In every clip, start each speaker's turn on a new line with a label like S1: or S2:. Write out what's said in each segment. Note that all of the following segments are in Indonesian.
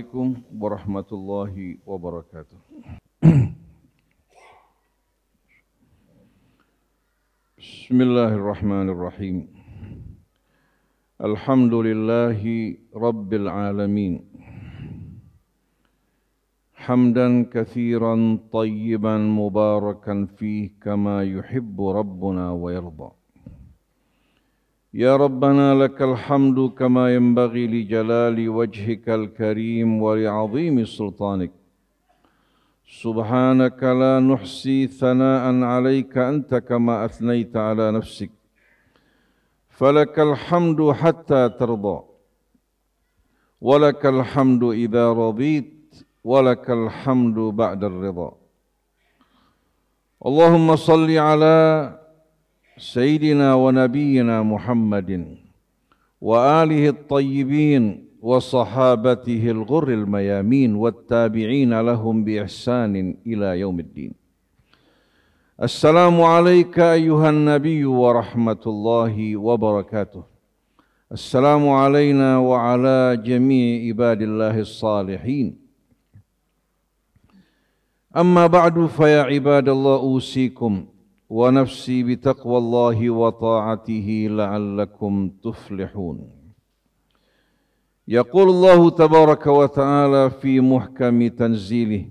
S1: عليكم ورحمة الله وبركاته بسم الله الرحمن الرحيم الحمد لله رب العالمين حمدا كثيرا طيبا مباركا فيه كما يحب ربنا ويرضى يا ربنا لك الحمد كما ينبغي لجلال وجهك الكريم ولعظيم سلطانك سبحانك لا نحصي ثناء عليك انت كما اثنيت على نفسك فلك الحمد حتى ترضى ولك الحمد اذا رضيت ولك الحمد بعد الرضا اللهم صل على سيدنا ونبينا محمد وآله الطيبين وصحابته الغر الميامين والتابعين لهم بإحسان إلى يوم الدين السلام عليك أيها النبي ورحمة الله وبركاته السلام علينا وعلى جميع عباد الله الصالحين أما بعد فيا عباد الله أوصيكم ونفسي بتقوى الله وطاعته لعلكم تفلحون يقول الله تبارك وتعالى في محكم تنزيله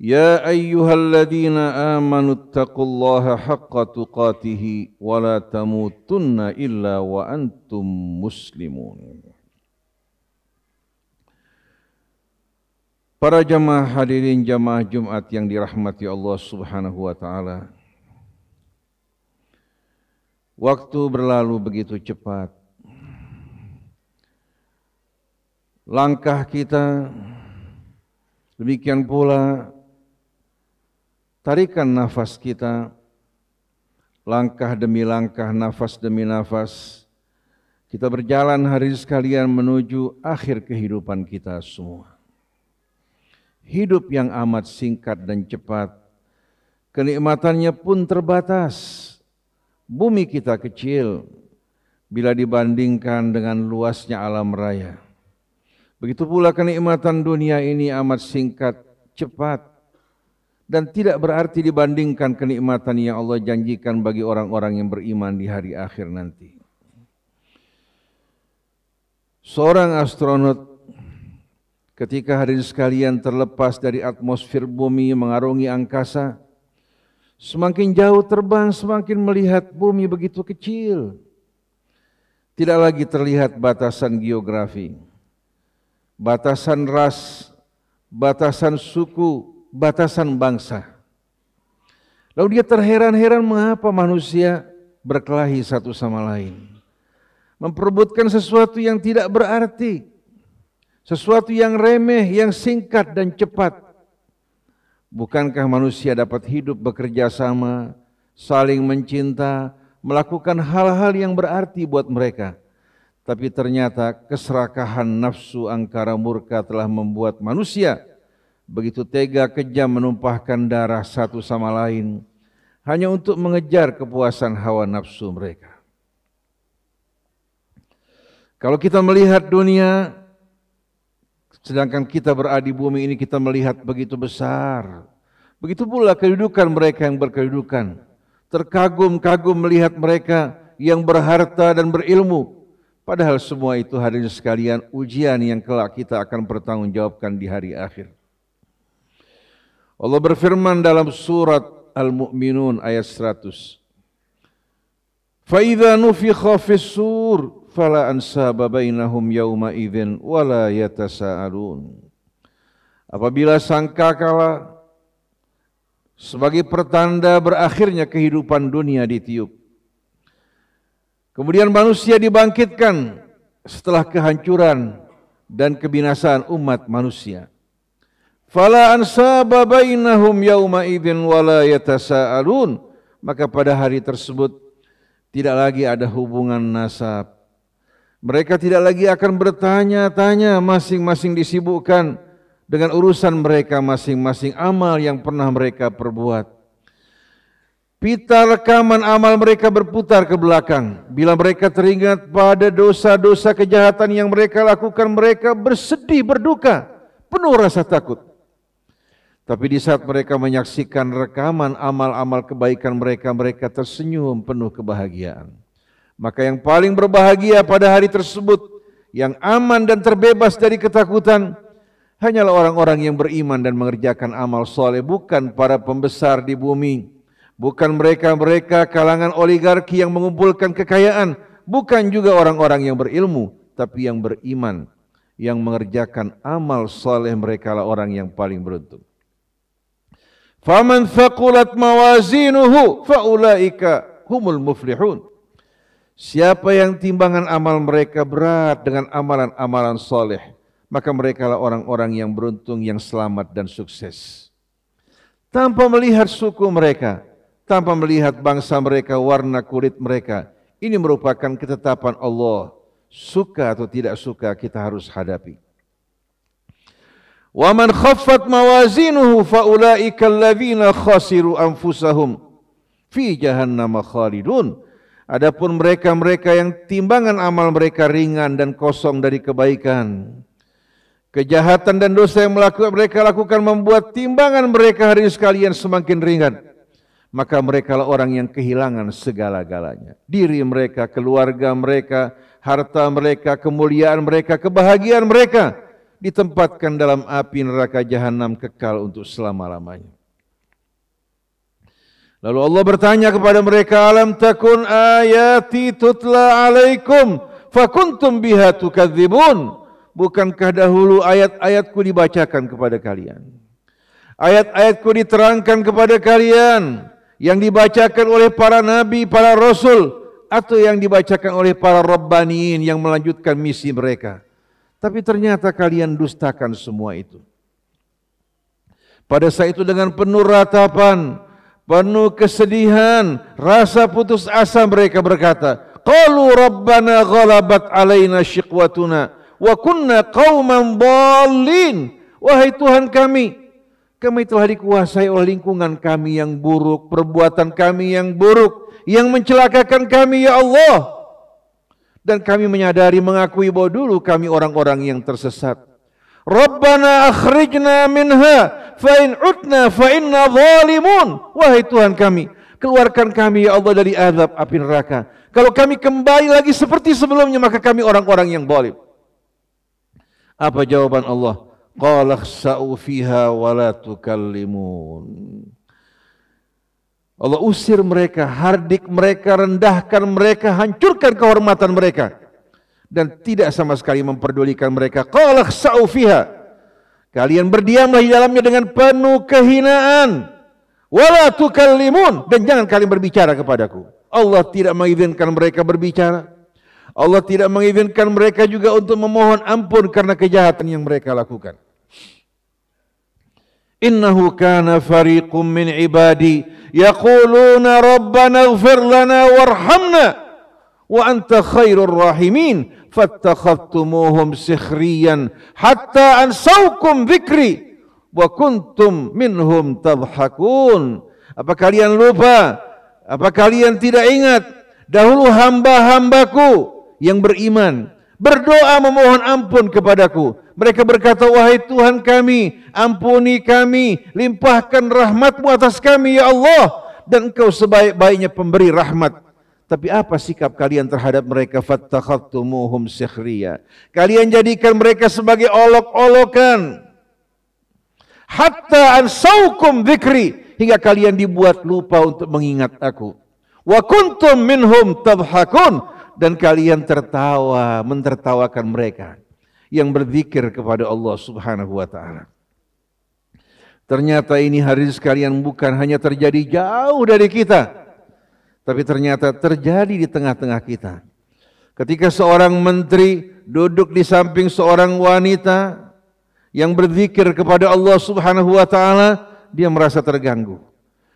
S1: يا ايها الذين امنوا اتقوا الله حق تقاته ولا تموتن الا وانتم مسلمون Para jemaah hadirin jemaah Jumat yang dirahmati Allah Subhanahu wa taala. Waktu berlalu begitu cepat. Langkah kita demikian pula tarikan nafas kita langkah demi langkah nafas demi nafas kita berjalan hari sekalian menuju akhir kehidupan kita semua hidup yang amat singkat dan cepat. Kenikmatannya pun terbatas. Bumi kita kecil bila dibandingkan dengan luasnya alam raya. Begitu pula kenikmatan dunia ini amat singkat, cepat, dan tidak berarti dibandingkan kenikmatan yang Allah janjikan bagi orang-orang yang beriman di hari akhir nanti. Seorang astronot Ketika hadirin sekalian terlepas dari atmosfer bumi mengarungi angkasa, semakin jauh terbang semakin melihat bumi begitu kecil. Tidak lagi terlihat batasan geografi, batasan ras, batasan suku, batasan bangsa. Lalu dia terheran-heran mengapa manusia berkelahi satu sama lain. Memperebutkan sesuatu yang tidak berarti sesuatu yang remeh, yang singkat dan cepat. Bukankah manusia dapat hidup bekerja sama, saling mencinta, melakukan hal-hal yang berarti buat mereka? Tapi ternyata keserakahan nafsu angkara murka telah membuat manusia begitu tega kejam menumpahkan darah satu sama lain hanya untuk mengejar kepuasan hawa nafsu mereka. Kalau kita melihat dunia, Sedangkan kita berada di bumi ini kita melihat begitu besar. Begitu pula kedudukan mereka yang berkedudukan. Terkagum-kagum melihat mereka yang berharta dan berilmu. Padahal semua itu hadirnya sekalian ujian yang kelak kita akan bertanggungjawabkan di hari akhir. Allah berfirman dalam surat Al-Mu'minun ayat 100. فَإِذَا نُفِخَ فِي fala ansaba bainahum yauma idzin wala yatasaalun apabila sangkakala sebagai pertanda berakhirnya kehidupan dunia ditiup kemudian manusia dibangkitkan setelah kehancuran dan kebinasaan umat manusia fala ansaba bainahum yauma idzin wala yatasaalun maka pada hari tersebut tidak lagi ada hubungan nasab mereka tidak lagi akan bertanya-tanya masing-masing disibukkan dengan urusan mereka masing-masing amal yang pernah mereka perbuat. Pita rekaman amal mereka berputar ke belakang. Bila mereka teringat pada dosa-dosa kejahatan yang mereka lakukan, mereka bersedih, berduka, penuh rasa takut. Tapi di saat mereka menyaksikan rekaman amal-amal kebaikan mereka, mereka tersenyum penuh kebahagiaan. Maka yang paling berbahagia pada hari tersebut yang aman dan terbebas dari ketakutan hanyalah orang-orang yang beriman dan mengerjakan amal soleh bukan para pembesar di bumi bukan mereka-mereka kalangan oligarki yang mengumpulkan kekayaan bukan juga orang-orang yang berilmu tapi yang beriman yang mengerjakan amal soleh mereka lah orang yang paling beruntung faman faqulat mawazinuhu faulaika humul muflihun Siapa yang timbangan amal mereka berat dengan amalan-amalan soleh, maka merekalah orang-orang yang beruntung, yang selamat dan sukses. Tanpa melihat suku mereka, tanpa melihat bangsa mereka, warna kulit mereka, ini merupakan ketetapan Allah. Suka atau tidak suka kita harus hadapi. Wa man mawazinuhu faulaika alladzina khasiru anfusahum fi jahannam khalidun. Adapun mereka-mereka yang timbangan amal mereka ringan dan kosong dari kebaikan. Kejahatan dan dosa yang melakukan, mereka lakukan membuat timbangan mereka hari ini sekalian semakin ringan. Maka mereka merekalah orang yang kehilangan segala-galanya. Diri mereka, keluarga mereka, harta mereka, kemuliaan mereka, kebahagiaan mereka ditempatkan dalam api neraka jahanam kekal untuk selama-lamanya. Lalu Allah bertanya kepada mereka, "Alam takun ayati tutla alaikum fakuntum biha tukadzibun?" Bukankah dahulu ayat-ayatku dibacakan kepada kalian? Ayat-ayatku diterangkan kepada kalian yang dibacakan oleh para nabi, para rasul atau yang dibacakan oleh para rabbaniin yang melanjutkan misi mereka. Tapi ternyata kalian dustakan semua itu. Pada saat itu dengan penuh ratapan, penuh kesedihan, rasa putus asa mereka berkata, Qalu rabbana ghalabat alaina syiqwatuna wa kunna qauman dhalin. Wahai Tuhan kami, kami telah dikuasai oleh lingkungan kami yang buruk, perbuatan kami yang buruk, yang mencelakakan kami ya Allah. Dan kami menyadari mengakui bahwa dulu kami orang-orang yang tersesat. Rabbana akhrijna minha fa'in utna fa'inna zalimun. Wahai Tuhan kami, keluarkan kami ya Allah dari azab api neraka. Kalau kami kembali lagi seperti sebelumnya, maka kami orang-orang yang zalim. Apa jawaban Allah? Qala sa'u fiha wa la tukallimun. Allah usir mereka, hardik mereka, rendahkan mereka, hancurkan kehormatan mereka dan tidak sama sekali memperdulikan mereka. Qalaq saufiha. Kalian berdiamlah di dalamnya dengan penuh kehinaan. Wala tukallimun dan jangan kalian berbicara kepadaku. Allah tidak mengizinkan mereka berbicara. Allah tidak mengizinkan mereka juga untuk memohon ampun karena kejahatan yang mereka lakukan. Innahu kana fariqum min ibadi yaquluna rabbana ighfir lana warhamna wa anta khairur rahimin fattakhaftumuhum sikhriyan hatta ansaukum dzikri wa kuntum minhum tadhakun. Apa kalian lupa? Apa kalian tidak ingat? Dahulu hamba-hambaku yang beriman berdoa memohon ampun kepadaku. Mereka berkata, wahai Tuhan kami, ampuni kami, limpahkan rahmatmu atas kami ya Allah. Dan engkau sebaik-baiknya pemberi rahmat. Tapi apa sikap kalian terhadap mereka? Fattakhattumuhum sikhriya. Kalian jadikan mereka sebagai olok-olokan. Hatta ansaukum dzikri hingga kalian dibuat lupa untuk mengingat aku. Wa kuntum minhum tabhakun dan kalian tertawa mentertawakan mereka yang berzikir kepada Allah Subhanahu wa taala. Ternyata ini hari sekalian bukan hanya terjadi jauh dari kita, tapi ternyata terjadi di tengah-tengah kita. Ketika seorang menteri duduk di samping seorang wanita yang berzikir kepada Allah Subhanahu wa taala, dia merasa terganggu.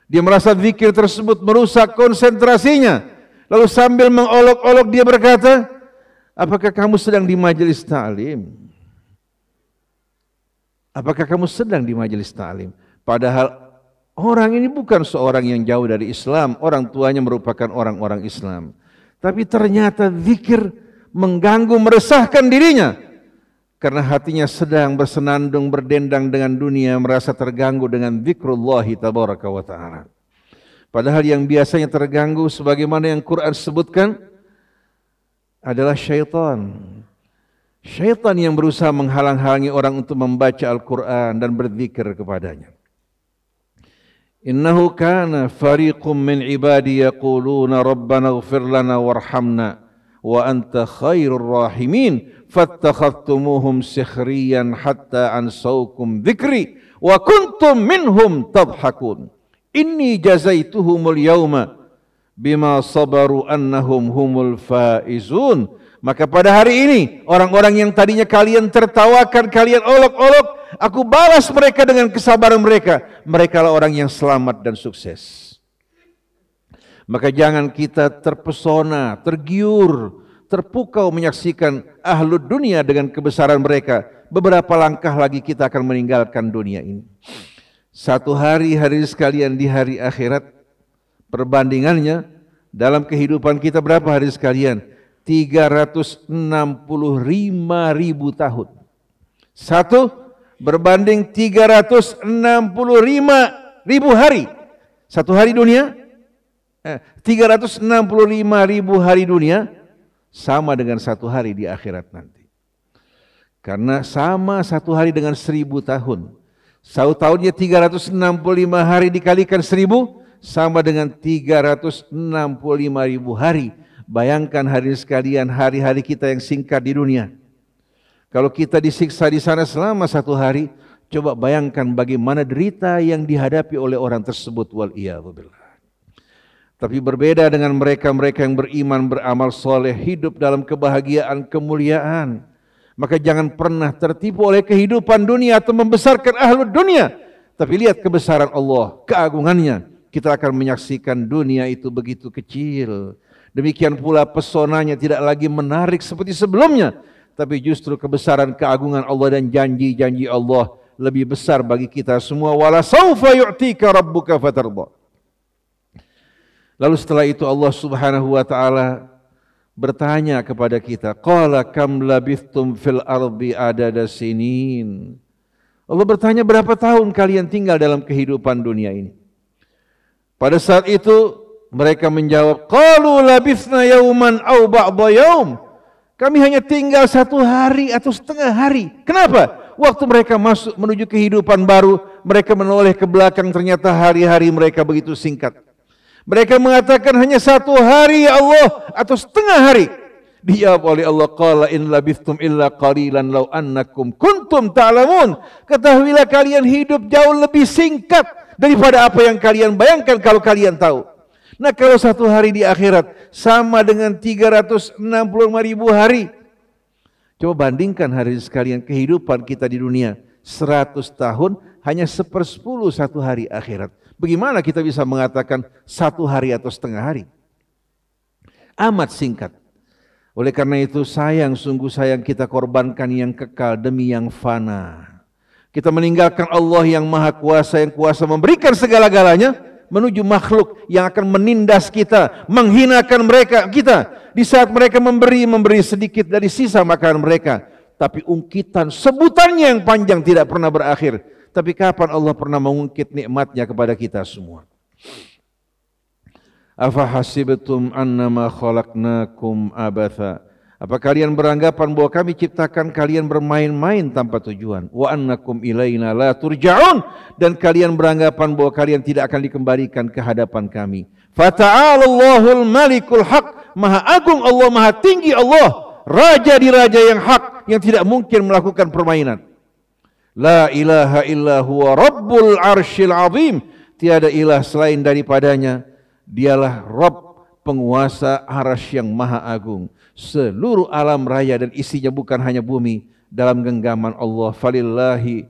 S1: Dia merasa zikir tersebut merusak konsentrasinya. Lalu sambil mengolok-olok dia berkata, "Apakah kamu sedang di majelis ta'lim?" Apakah kamu sedang di majelis ta'lim? Padahal Orang ini bukan seorang yang jauh dari Islam, orang tuanya merupakan orang-orang Islam. Tapi ternyata zikir mengganggu, meresahkan dirinya. Karena hatinya sedang bersenandung, berdendang dengan dunia, merasa terganggu dengan zikrullahi tabaraka wa ta'ala. Padahal yang biasanya terganggu sebagaimana yang Quran sebutkan adalah syaitan. Syaitan yang berusaha menghalang-halangi orang untuk membaca Al-Quran dan berzikir kepadanya. إنه كان فريق من عبادي يقولون ربنا اغفر لنا وارحمنا وأنت خير الراحمين فاتخذتموهم سخريا حتى أنسوكم ذكري وكنتم منهم تضحكون إني جزيتهم اليوم بما صبروا أنهم هم الفائزون Maka pada hari ini, orang-orang yang tadinya kalian tertawakan, kalian olok-olok, aku balas mereka dengan kesabaran mereka. Mereka lah orang yang selamat dan sukses. Maka jangan kita terpesona, tergiur, terpukau menyaksikan ahlu dunia dengan kebesaran mereka. Beberapa langkah lagi kita akan meninggalkan dunia ini. Satu hari, hari sekalian di hari akhirat, perbandingannya dalam kehidupan kita berapa hari sekalian? 365 ribu tahun. Satu berbanding 365 ribu hari. Satu hari dunia, eh, 365 ribu hari dunia sama dengan satu hari di akhirat nanti. Karena sama satu hari dengan seribu tahun. Satu tahunnya 365 hari dikalikan seribu sama dengan 365 ribu hari Bayangkan hari ini sekalian hari-hari kita yang singkat di dunia. Kalau kita disiksa di sana selama satu hari, coba bayangkan bagaimana derita yang dihadapi oleh orang tersebut wal Tapi berbeda dengan mereka-mereka yang beriman, beramal soleh, hidup dalam kebahagiaan, kemuliaan. Maka jangan pernah tertipu oleh kehidupan dunia atau membesarkan ahlu dunia. Tapi lihat kebesaran Allah, keagungannya. Kita akan menyaksikan dunia itu begitu kecil. Demikian pula pesonanya tidak lagi menarik seperti sebelumnya, tapi justru kebesaran keagungan Allah dan janji-janji Allah lebih besar bagi kita semua. Wala saufa yu'tika rabbuka fatarba. Lalu setelah itu Allah Subhanahu wa taala bertanya kepada kita, "Qala kam labithtum fil ardi adada sinin?" Allah bertanya, "Berapa tahun kalian tinggal dalam kehidupan dunia ini?" Pada saat itu mereka menjawab, "Qalu labifna yauman au ba'dha yaum." Kami hanya tinggal satu hari atau setengah hari. Kenapa? Waktu mereka masuk menuju kehidupan baru, mereka menoleh ke belakang ternyata hari-hari mereka begitu singkat. Mereka mengatakan hanya satu hari ya Allah atau setengah hari. Dijawab oleh Allah qala in labithtum illa qalilan law annakum kuntum ta'lamun. Ketahuilah kalian hidup jauh lebih singkat daripada apa yang kalian bayangkan kalau kalian tahu. Nah kalau satu hari di akhirat sama dengan 365 ribu hari. Coba bandingkan hari sekalian kehidupan kita di dunia. 100 tahun hanya sepersepuluh satu hari akhirat. Bagaimana kita bisa mengatakan satu hari atau setengah hari? Amat singkat. Oleh karena itu sayang, sungguh sayang kita korbankan yang kekal demi yang fana. Kita meninggalkan Allah yang maha kuasa, yang kuasa memberikan segala-galanya, menuju makhluk yang akan menindas kita, menghinakan mereka kita. Di saat mereka memberi, memberi sedikit dari sisa makanan mereka. Tapi ungkitan, sebutannya yang panjang tidak pernah berakhir. Tapi kapan Allah pernah mengungkit nikmatnya kepada kita semua? Afahasibatum annama khalaqnakum abatha apa kalian beranggapan bahwa kami ciptakan kalian bermain-main tanpa tujuan? Wa annakum ilaina la turja'un dan kalian beranggapan bahwa kalian tidak akan dikembalikan ke hadapan kami. Fata'alallahul malikul haq, maha agung Allah, maha tinggi Allah, raja di raja yang hak yang tidak mungkin melakukan permainan. La ilaha illa huwa rabbul arsyil azim. Tiada ilah selain daripadanya. Dialah Rabb penguasa arsy yang maha agung. seluruh alam raya dan isinya bukan hanya bumi dalam genggaman Allah falillahi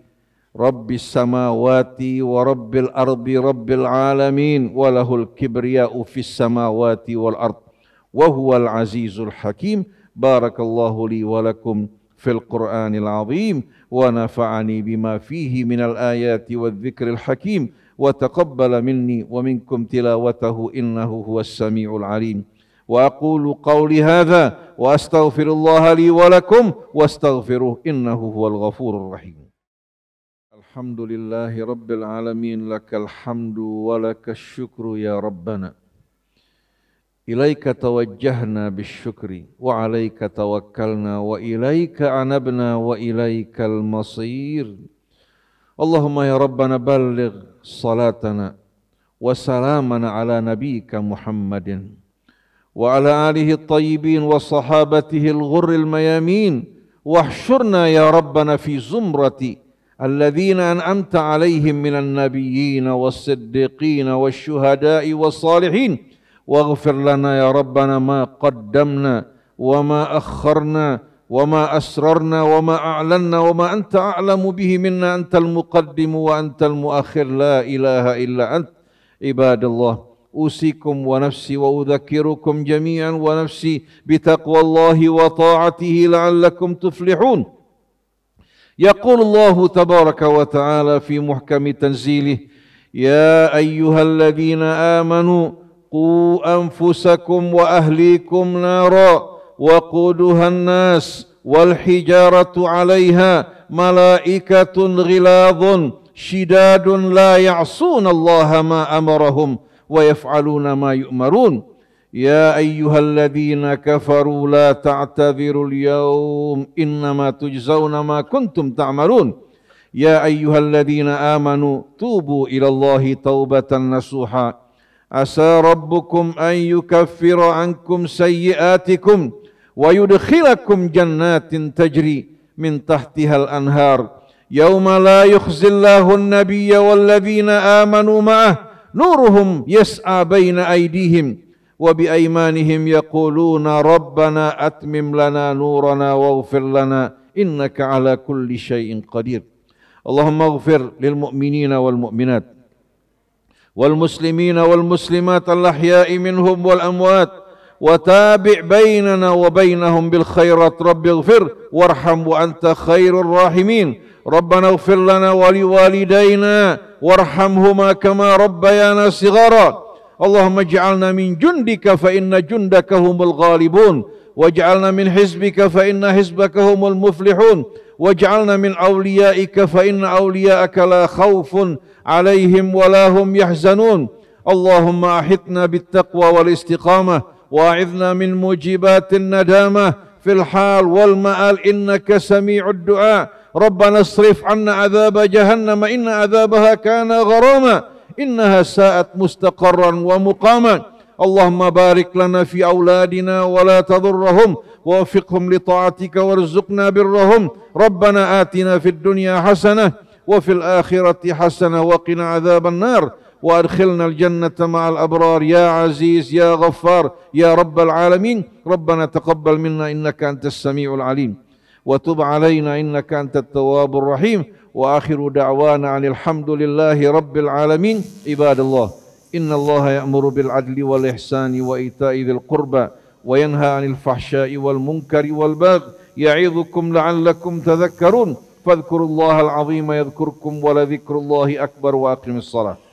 S1: rabbis samawati wa rabbil ardi rabbil alamin walahul kibriya'u fis samawati wal ard wa huwal azizul hakim barakallahu li wa lakum fil qur'anil azim wa nafa'ani bima fihi minal ayati wadh-dhikril hakim wa taqabbala minni wa minkum tilawatahu innahu huwas samiul alim وأقول قولي هذا وأستغفر الله لي ولكم واستغفروه إنه هو الغفور الرحيم الحمد لله رب العالمين لك الحمد ولك الشكر يا ربنا إليك توجهنا بالشكر وعليك توكلنا وإليك أنبنا وإليك المصير اللهم يا ربنا بلغ صلاتنا وسلامنا على نبيك محمد وعلى آله الطيبين وصحابته الغر الميامين واحشرنا يا ربنا في زمرة الذين أنعمت عليهم من النبيين والصديقين والشهداء والصالحين واغفر لنا يا ربنا ما قدمنا وما أخرنا وما أسررنا وما أعلنا وما أنت أعلم به منا أنت المقدم وأنت المؤخر لا إله إلا أنت عباد الله أوصيكم ونفسي وأذكركم جميعا ونفسي بتقوى الله وطاعته لعلكم تفلحون يقول الله تبارك وتعالى في محكم تنزيله يا أيها الذين آمنوا قوا أنفسكم وأهليكم نارا وقودها الناس والحجارة عليها ملائكة غلاظ شداد لا يعصون الله ما أمرهم ويفعلون ما يؤمرون يا أيها الذين كفروا لا تعتذروا اليوم إنما تجزون ما كنتم تعملون يا أيها الذين آمنوا توبوا إلى الله توبة نصوحا عسى ربكم أن يكفر عنكم سيئاتكم ويدخلكم جنات تجري من تحتها الأنهار يوم لا يخزي الله النبي والذين آمنوا معه نورهم يسعى بين أيديهم وبأيمانهم يقولون ربنا أتمم لنا نورنا واغفر لنا إنك على كل شيء قدير اللهم اغفر للمؤمنين والمؤمنات والمسلمين والمسلمات الأحياء منهم والأموات وتابع بيننا وبينهم بالخيرات رب اغفر وارحم وأنت خير الراحمين ربنا اغفر لنا ولوالدينا وارحمهما كما ربيانا صغارا اللهم اجعلنا من جندك فإن جندك هم الغالبون واجعلنا من حزبك فإن حزبك هم المفلحون واجعلنا من أوليائك فإن أولياءك لا خوف عليهم ولا هم يحزنون اللهم احطنا بالتقوى والاستقامة وأعذنا من موجبات الندامة في الحال والمآل إنك سميع الدعاء ربنا اصرف عنا عذاب جهنم إن عذابها كان غراما إنها ساءت مستقرا ومقاما اللهم بارك لنا في أولادنا ولا تضرهم ووفقهم لطاعتك وارزقنا برهم ربنا آتنا في الدنيا حسنة وفي الآخرة حسنة وقنا عذاب النار وأدخلنا الجنة مع الأبرار يا عزيز يا غفار يا رب العالمين ربنا تقبل منا إنك أنت السميع العليم wa tub alaina innaka antat tawwabur rahim wa akhiru da'wana anil hamdulillahi rabbil alamin ibadallah innallaha ya'muru bil adli wal ihsani wa ita'i dzil qurba wa yanha 'anil fahsya'i wal munkari wal bagh ya'idzukum la'allakum tadhakkarun fadhkurullaha al-'azima yadhkurkum wa la dzikrullahi akbar wa aqimis shalah